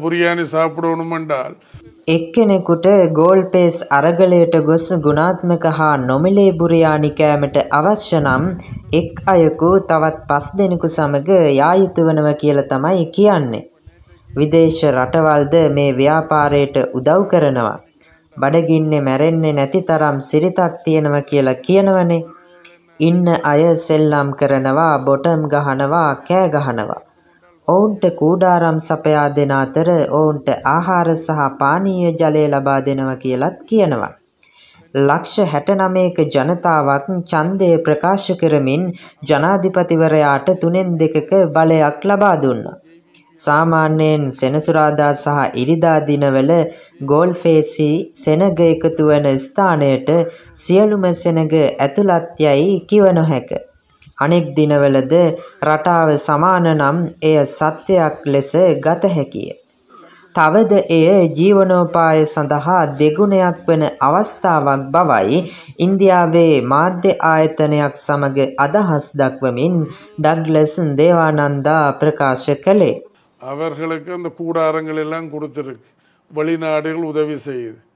බුරියානි සාප්පුඩ என்றால் එක්කෙනෙකුට goal pace අරගලයට ගොස් ගුණාත්මක හා නොමිලේ බුරියානි කෑමට අවශ්‍ය නම් එක් අයෙකු තවත් පස් දෙනෙකු සමග යා යුතු වෙනවා කියලා තමයි කියන්නේ. විදේශ රටවල්ද මේ ව්‍යාපාරයට උදව් කරනවා. බඩගින්නේ මැරෙන්නේ නැති තරම් සිරිතක් තියෙනවා කියලා කියනවනේ. ඉන්න අය සෙල්ලම් කරනවා, බොටම් ගහනවා, කෑ ගහනවා. ඔවුන්ට කූඩාරම් සපයා දෙන අතර ඔවුන්ට ආහාර සහ පානීය ජලය ලබා දෙනවා කියලත් කියනවා. ලක්ෂ 69ක ජනතාවක් ඡන්දය ප්‍රකාශ කරමින් ජනාධිපතිවරයාට තුනෙන් දෙකක බලයක් ලබා දුන්නා. සාමාන්‍යයෙන් සෙනසුරාදා සහ ඉරිදා දිනවල ගෝල්ෆේසි සෙනග එකතු වන ස්ථානයට සියලුම සෙනග ඇතුළත් යයි කිව නොහැක. අනෙක් දිනවලද රටාව සමාන නම් එය සත්‍යයක් ලෙස ගත හැකිය. තවද එය ජීවනෝපාය සඳහා දෙගුණයක් වන අවස්ථාවක් බවයි ඉන්දියාවේ මාධ්‍ය ආයතනයක් සමග අදහස් දක්වමින් ඩග්ලස් දේවානන්දා ප්‍රකාශ කළේ. அவர்களுக்கு அந்த கூடாரங்கள் எல்லாம் கொடுத்துருக்கு வெளிநாடுகள் உதவி செய்யுது